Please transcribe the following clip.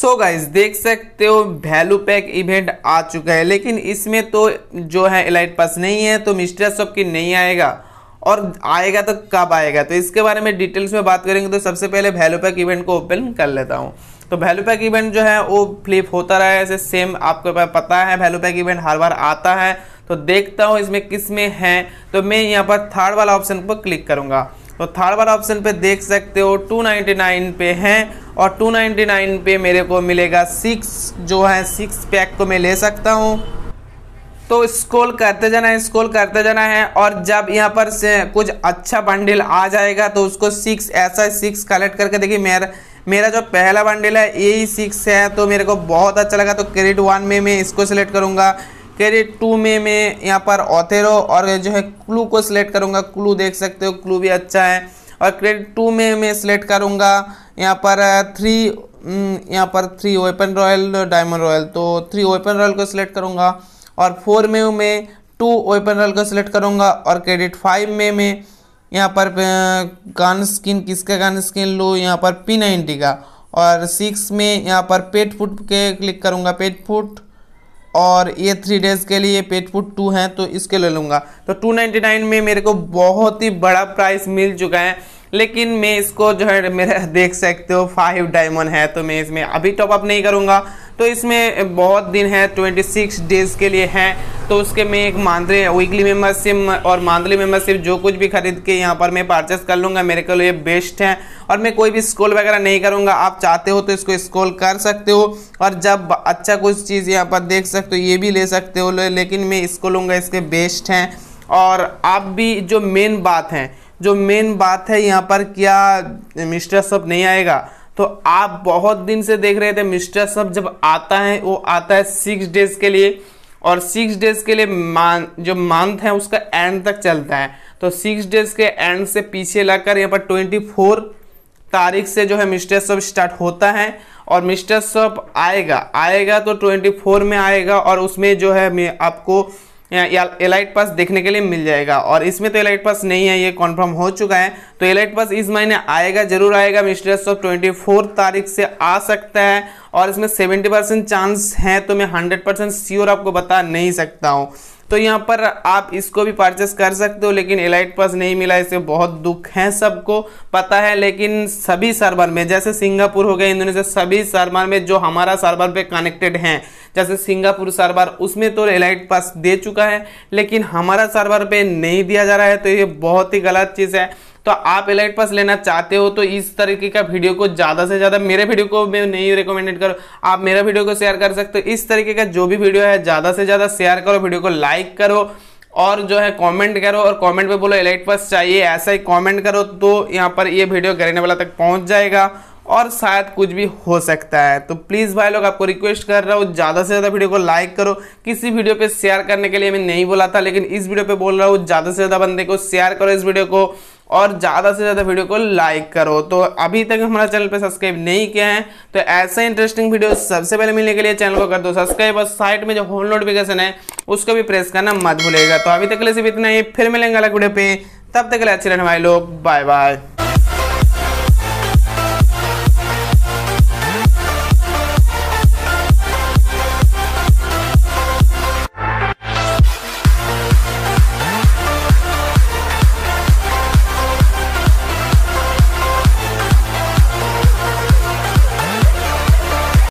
सो so guys देख सकते हो वैल्यू पैक इवेंट आ चुका है लेकिन इसमें तो जो है एलाइट पास नहीं है तो मिस्टर सब की नहीं आएगा और आएगा तो कब आएगा तो इसके बारे में डिटेल्स में बात करेंगे तो सबसे पहले वैल्यू पैक इवेंट को ओपन कर लेता हूँ तो वैल्यू पैक इवेंट जो है वो फ्लिप होता रहा है ऐसे सेम आपको पता है वैल्यू पैक इवेंट हर बार आता है तो देखता हूँ इसमें किस में है तो मैं यहाँ पर थर्ड वाला ऑप्शन पर क्लिक करूँगा तो थर्ड बार ऑप्शन पे देख सकते हो 299 पे हैं और 299 पे मेरे को मिलेगा सिक्स जो है सिक्स पैक को मैं ले सकता हूँ तो स्क्रॉल करते जाना है स्क्रॉल करते जाना है और जब यहाँ पर से कुछ अच्छा बंडल आ जाएगा तो उसको सिक्स ऐसा सिक्स कलेक्ट करके देखिए मेरा मेरा जो पहला बंडल है यही सिक्स है तो मेरे को बहुत अच्छा लगा तो क्रेडिट वन में मैं इसको सिलेक्ट करूँगा क्रेडिट टू में मैं यहाँ पर ऑथेरो और जो है क्लू को सिलेक्ट करूँगा क्लू देख सकते हो क्लू भी अच्छा है और क्रेडिट टू में मैं सिलेक्ट करूँगा यहाँ पर थ्री यहाँ पर three open royal diamond royal तो थ्री ओपन रॉयल को सिलेक्ट करूँगा और फोर में मैं टू ओपन रॉयल को सिलेक्ट करूँगा और क्रेडिट फाइव में मैं यहाँ पर गन स्किन किसका गन स्किन लूँ यहाँ पर पी नाइन्टी का और सिक्स में यहाँ पर पेट फुट के क्लिक करूँगा पेट फुट और ये थ्री डेज़ के लिए पेट फूड टू हैं तो इसके ले लूँगा तो टू नाइन्टी नाइन में मेरे को बहुत ही बड़ा प्राइस मिल चुका है लेकिन मैं इसको जो है मेरा देख सकते हो फाइव डायमंड है तो मैं इसमें अभी टॉपअप नहीं करूँगा तो इसमें बहुत दिन है 26 डेज़ के लिए हैं तो उसके मैं एक मानले वीकली मेम्बरशिप और मांदली मेम्बरशिप जो कुछ भी खरीद के यहाँ पर मैं परचेस कर लूँगा मेरे को लिए बेस्ट है और मैं कोई भी स्कॉल वगैरह नहीं करूँगा आप चाहते हो तो इसको स्कॉल कर सकते हो और जब अच्छा कुछ चीज़ यहाँ पर देख सकते हो ये भी ले सकते हो लेकिन मैं इसको लूँगा इसके बेस्ट हैं और आप भी जो मेन बात है जो मेन बात है यहाँ पर क्या मिस्टर सब नहीं आएगा तो आप बहुत दिन से देख रहे थे मिस्टर सब जब आता है वो आता है सिक्स डेज के लिए और सिक्स डेज के लिए मान जो मंथ है उसका एंड तक चलता है तो सिक्स डेज के एंड से पीछे लाकर यहाँ पर ट्वेंटी फोर तारीख से जो है मिस्टर सब स्टार्ट होता है और मिस्टर सब आएगा आएगा तो ट्वेंटी फोर में आएगा और उसमें जो है मैं आपको एलाइट पास देखने के लिए मिल जाएगा और इसमें तो एलाइट पास नहीं है ये कन्फर्म हो चुका है तो एलाइट पास इस महीने आएगा जरूर आएगा मिस्टर ऑफ ट्वेंटी तारीख से आ सकता है और इसमें सेवेंटी परसेंट चांस है तो मैं हंड्रेड परसेंट श्योर आपको बता नहीं सकता हूँ तो यहाँ पर आप इसको भी परचेस कर सकते हो लेकिन एलाइट पास नहीं मिला इसे बहुत दुख है सबको पता है लेकिन सभी सर्वर में जैसे सिंगापुर हो गया इंडोनेशिया सभी सर्वर में जो हमारा सर्वर पे कनेक्टेड हैं जैसे सिंगापुर सर्वर उसमें तो एलाइट पास दे चुका है लेकिन हमारा सर्वर पे नहीं दिया जा रहा है तो ये बहुत ही गलत चीज़ है तो आप एलाइट पास लेना चाहते हो तो इस तरीके का वीडियो को ज़्यादा से ज़्यादा मेरे वीडियो को मैं नहीं रिकमेंडेड करो आप मेरा वीडियो को शेयर कर सकते हो इस तरीके का जो भी वीडियो है ज़्यादा से ज़्यादा शेयर करो वीडियो को लाइक करो और जो है कमेंट करो और कमेंट पे बोलो एलाइट पास चाहिए ऐसा ही कमेंट करो तो यहाँ पर ये वीडियो गरीने वाला तक पहुँच जाएगा और शायद कुछ भी हो सकता है तो प्लीज़ भाई लोग आपको रिक्वेस्ट कर रहा हूँ ज़्यादा से ज़्यादा वीडियो को लाइक करो किसी वीडियो पे शेयर करने के लिए मैं नहीं बोला था लेकिन इस वीडियो पर बोल रहा हूँ ज़्यादा से ज़्यादा बंदे को शेयर करो इस वीडियो को और ज़्यादा से ज़्यादा वीडियो को लाइक करो तो अभी तक हमारा चैनल पर सब्सक्राइब नहीं किया है तो ऐसे इंटरेस्टिंग वीडियो सबसे पहले मिलने के लिए चैनल को कर दो सब्सक्राइब और साइट में जो होल नोटिफिकेशन है उसको भी प्रेस करना मत भूलेगा तो अभी तक के लिए सिर्फ इतना ही फिर मिलेंगे अलग वीडियो पे तब तक के लिए अच्छे रहने वाले लोग बाय बाय